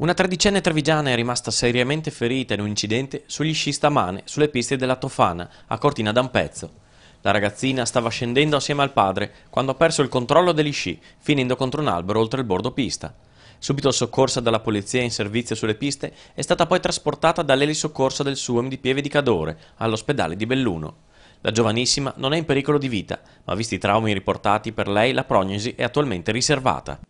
Una tredicenne trevigiana è rimasta seriamente ferita in un incidente sugli sci stamane sulle piste della Tofana, a Cortina d'Ampezzo. La ragazzina stava scendendo assieme al padre quando ha perso il controllo degli sci, finendo contro un albero oltre il bordo pista. Subito soccorsa dalla polizia in servizio sulle piste, è stata poi trasportata dall'elisoccorso del SUEM di Pieve di Cadore all'ospedale di Belluno. La giovanissima non è in pericolo di vita, ma visti i traumi riportati per lei la prognosi è attualmente riservata.